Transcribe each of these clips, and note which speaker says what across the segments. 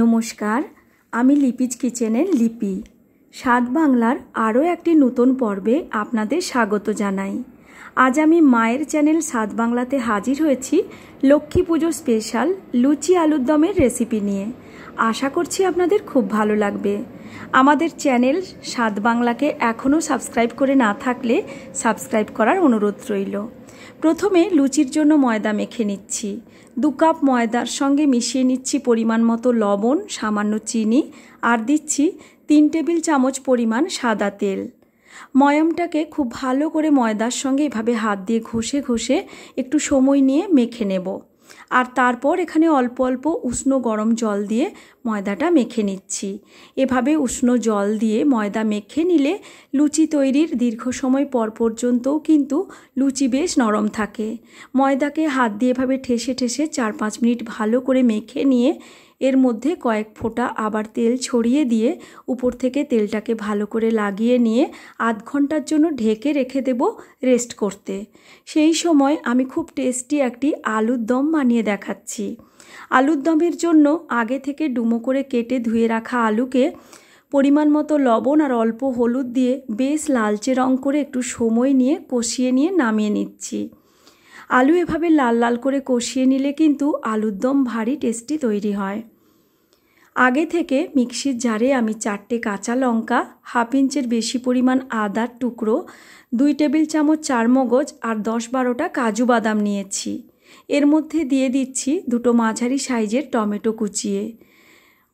Speaker 1: নমস্কার আমি লিপিজ কিচেনের লিপি স্বাদ বাংলার আরও একটি নতুন পর্বে আপনাদের স্বাগত জানাই আজ আমি মায়ের চ্যানেল স্বাদ বাংলাতে হাজির হয়েছি লক্ষ্মী পুজো স্পেশাল লুচি আলুর দমের রেসিপি নিয়ে আশা করছি আপনাদের খুব ভালো লাগবে আমাদের চ্যানেল স্বাদ বাংলাকে এখনও সাবস্ক্রাইব করে না থাকলে সাবস্ক্রাইব করার অনুরোধ রইল প্রথমে লুচির জন্য ময়দা মেখে নিচ্ছি দু কাপ ময়দার সঙ্গে মিশিয়ে নিচ্ছি পরিমাণ মতো লবণ সামান্য চিনি আর দিচ্ছি তিন টেবিল চামচ পরিমাণ সাদা তেল ময়মটাকে খুব ভালো করে ময়দার সঙ্গে এভাবে হাত দিয়ে ঘষে ঘষে একটু সময় নিয়ে মেখে নেবো আর তারপর এখানে অল্প অল্প উষ্ণ গরম জল দিয়ে ময়দাটা মেখে নিচ্ছি এভাবে উষ্ণ জল দিয়ে ময়দা মেখে নিলে লুচি তৈরির দীর্ঘ সময় পর পর্যন্তও কিন্তু লুচি বেশ নরম থাকে ময়দাকে হাত দিয়ে এভাবে ঠেসে ঠেসে চার পাঁচ মিনিট ভালো করে মেখে নিয়ে এর মধ্যে কয়েক ফোঁটা আবার তেল ছড়িয়ে দিয়ে উপর থেকে তেলটাকে ভালো করে লাগিয়ে নিয়ে আধ ঘন্টার জন্য ঢেকে রেখে দেব রেস্ট করতে সেই সময় আমি খুব টেস্টি একটি আলুর দম বানিয়ে দেখাচ্ছি আলুর দমের জন্য আগে থেকে ডুমো করে কেটে ধুয়ে রাখা আলুকে পরিমাণ মতো লবণ আর অল্প হলুদ দিয়ে বেশ লালচে রং করে একটু সময় নিয়ে কষিয়ে নিয়ে নামিয়ে নিচ্ছি আলু এভাবে লাল লাল করে কষিয়ে নিলে কিন্তু আলুর দম ভারী টেস্টি তৈরি হয় আগে থেকে মিক্সির জারে আমি চারটে কাঁচা লঙ্কা হাফ ইঞ্চের বেশি পরিমাণ আদার টুকরো দুই টেবিল চামচ চার মগজ আর দশ বারোটা কাজু বাদাম নিয়েছি এর মধ্যে দিয়ে দিচ্ছি দুটো মাঝারি সাইজের টমেটো কুচিয়ে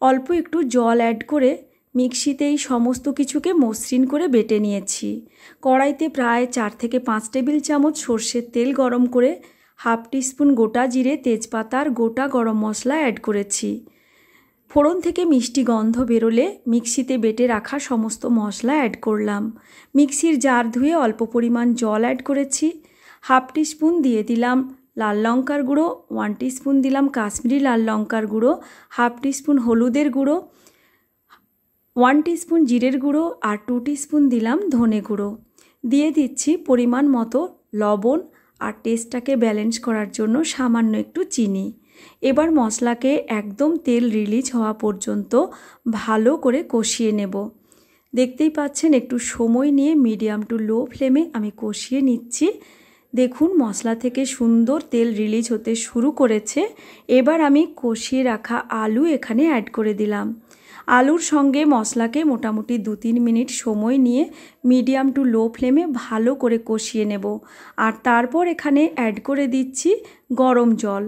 Speaker 1: অল্প একটু জল অ্যাড করে মিক্সিতে এই সমস্ত কিছুকে মসৃণ করে বেটে নিয়েছি কড়াইতে প্রায় চার থেকে পাঁচ টেবিল চামচ সর্ষের তেল গরম করে হাফ টিস্পুন গোটা জিরে তেজপাতা আর গোটা গরম মশলা অ্যাড করেছি ফোড়ন থেকে মিষ্টি গন্ধ বেরোলে মিক্সিতে বেটে রাখা সমস্ত মশলা অ্যাড করলাম মিক্সির জার ধুয়ে অল্প পরিমাণ জল অ্যাড করেছি হাফ টিস্পুন দিয়ে দিলাম লাল লঙ্কার গুঁড়ো ওয়ান টিস্পুন দিলাম কাশ্মীরি লাল লঙ্কার গুঁড়ো হাফ টিস্পুন হলুদের গুঁড়ো ওয়ান টিস্পুন জিরের গুঁড়ো আর টু টিস্পুন দিলাম ধনে গুঁড়ো দিয়ে দিচ্ছি পরিমাণ মতো লবণ আর টেস্টটাকে ব্যালেন্স করার জন্য সামান্য একটু চিনি এবার মশলাকে একদম তেল রিলিজ হওয়া পর্যন্ত ভালো করে কষিয়ে নেব দেখতেই পাচ্ছেন একটু সময় নিয়ে মিডিয়াম টু লো ফ্লেমে আমি কষিয়ে নিচ্ছি দেখুন মশলা থেকে সুন্দর তেল রিলিজ হতে শুরু করেছে এবার আমি কষিয়ে রাখা আলু এখানে অ্যাড করে দিলাম আলুর সঙ্গে মশলাকে মোটামুটি দু তিন মিনিট সময় নিয়ে মিডিয়াম টু লো ফ্লেমে ভালো করে কষিয়ে নেব আর তারপর এখানে অ্যাড করে দিচ্ছি গরম জল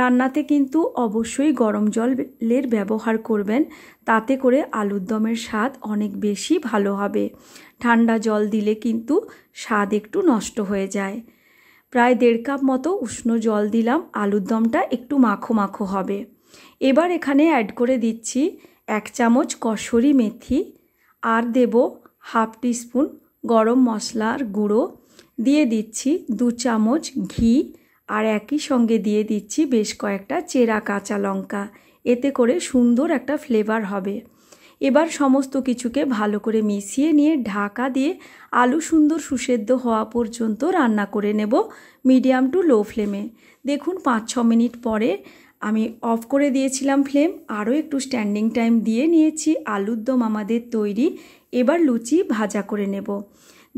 Speaker 1: রান্নাতে কিন্তু অবশ্যই গরম জলের ব্যবহার করবেন তাতে করে আলুর দমের স্বাদ অনেক বেশি ভালো হবে ঠান্ডা জল দিলে কিন্তু স্বাদ একটু নষ্ট হয়ে যায় প্রায় দেড় কাপ মতো উষ্ণ জল দিলাম আলুর দমটা একটু মাখো মাখো হবে এবার এখানে অ্যাড করে দিচ্ছি এক চামচ কসরি মেথি আর দেব হাফ স্পুন গরম মশলার গুঁড়ো দিয়ে দিচ্ছি দু চামচ ঘি আর একই সঙ্গে দিয়ে দিচ্ছি বেশ কয়েকটা চেরা কাঁচা লঙ্কা এতে করে সুন্দর একটা ফ্লেভার হবে এবার সমস্ত কিছুকে ভালো করে মিশিয়ে নিয়ে ঢাকা দিয়ে আলু সুন্দর সুসেদ্ধ হওয়া পর্যন্ত রান্না করে নেব মিডিয়াম টু লো ফ্লেমে দেখুন পাঁচ ছ মিনিট পরে আমি অফ করে দিয়েছিলাম ফ্লেম আরও একটু স্ট্যান্ডিং টাইম দিয়ে নিয়েছি আলুর দম আমাদের তৈরি এবার লুচি ভাজা করে নেব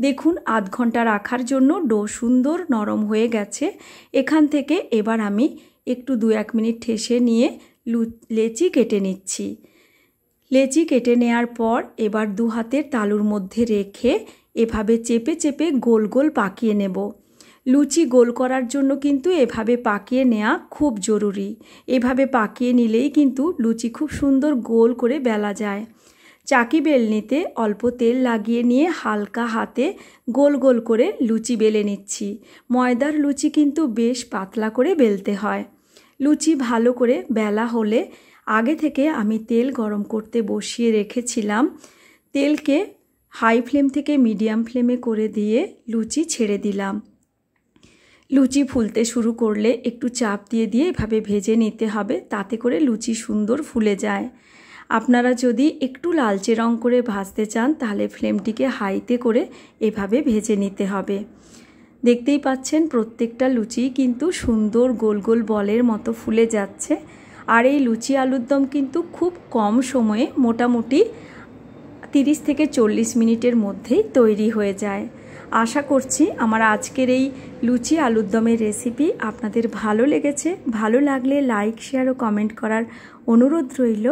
Speaker 1: দেখুন আধ ঘন্টা রাখার জন্য ডো সুন্দর নরম হয়ে গেছে এখান থেকে এবার আমি একটু দু এক মিনিট ঠেসে নিয়ে লু লেচি কেটে নিচ্ছি লেচি কেটে নেয়ার পর এবার দু হাতের তালুর মধ্যে রেখে এভাবে চেপে চেপে গোল গোল পাকিয়ে নেব লুচি গোল করার জন্য কিন্তু এভাবে পাকিয়ে নেওয়া খুব জরুরি এভাবে পাকিয়ে নিলেই কিন্তু লুচি খুব সুন্দর গোল করে বেলা যায় চাকি বেলনিতে অল্প তেল লাগিয়ে নিয়ে হালকা হাতে গোল গোল করে লুচি বেলে নিচ্ছি ময়দার লুচি কিন্তু বেশ পাতলা করে বেলতে হয় লুচি ভালো করে বেলা হলে আগে থেকে আমি তেল গরম করতে বসিয়ে রেখেছিলাম তেলকে হাই ফ্লেম থেকে মিডিয়াম ফ্লেমে করে দিয়ে লুচি ছেড়ে দিলাম লুচি ফুলতে শুরু করলে একটু চাপ দিয়ে দিয়ে এভাবে ভেজে নিতে হবে তাতে করে লুচি সুন্দর ফুলে যায় আপনারা যদি একটু লালচে রং করে ভাজতে চান তাহলে ফ্লেমটিকে হাইতে করে এভাবে ভেজে নিতে হবে দেখতেই পাচ্ছেন প্রত্যেকটা লুচি কিন্তু সুন্দর গোল গোল বলের মতো ফুলে যাচ্ছে আর এই লুচি আলুর দম কিন্তু খুব কম সময়ে মোটামুটি 30 থেকে চল্লিশ মিনিটের মধ্যেই তৈরি হয়ে যায় আশা করছি আমার আজকের এই লুচি আলুর দমের রেসিপি আপনাদের ভালো লেগেছে ভালো লাগলে লাইক শেয়ার ও কমেন্ট করার অনুরোধ রইল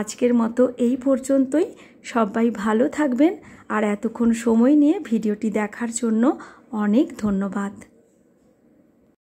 Speaker 1: আজকের মতো এই পর্যন্তই সবাই ভালো থাকবেন আর এতক্ষণ সময় নিয়ে ভিডিওটি দেখার জন্য অনেক ধন্যবাদ